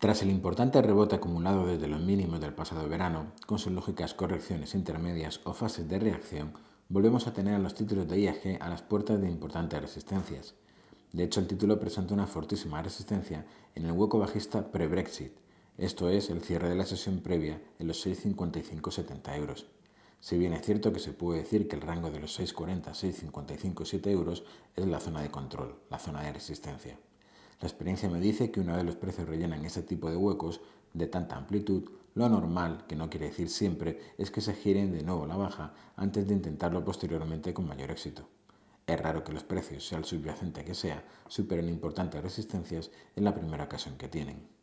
Tras el importante rebote acumulado desde los mínimos del pasado verano, con sus lógicas correcciones intermedias o fases de reacción, volvemos a tener a los títulos de IAG a las puertas de importantes resistencias. De hecho, el título presenta una fortísima resistencia en el hueco bajista pre-Brexit, esto es, el cierre de la sesión previa en los 6,55-70 euros. Si bien es cierto que se puede decir que el rango de los 6,40, 6,55 7 euros es la zona de control, la zona de resistencia. La experiencia me dice que una vez los precios rellenan ese tipo de huecos de tanta amplitud, lo normal, que no quiere decir siempre, es que se giren de nuevo la baja antes de intentarlo posteriormente con mayor éxito. Es raro que los precios, sea el subyacente que sea, superen importantes resistencias en la primera ocasión que tienen.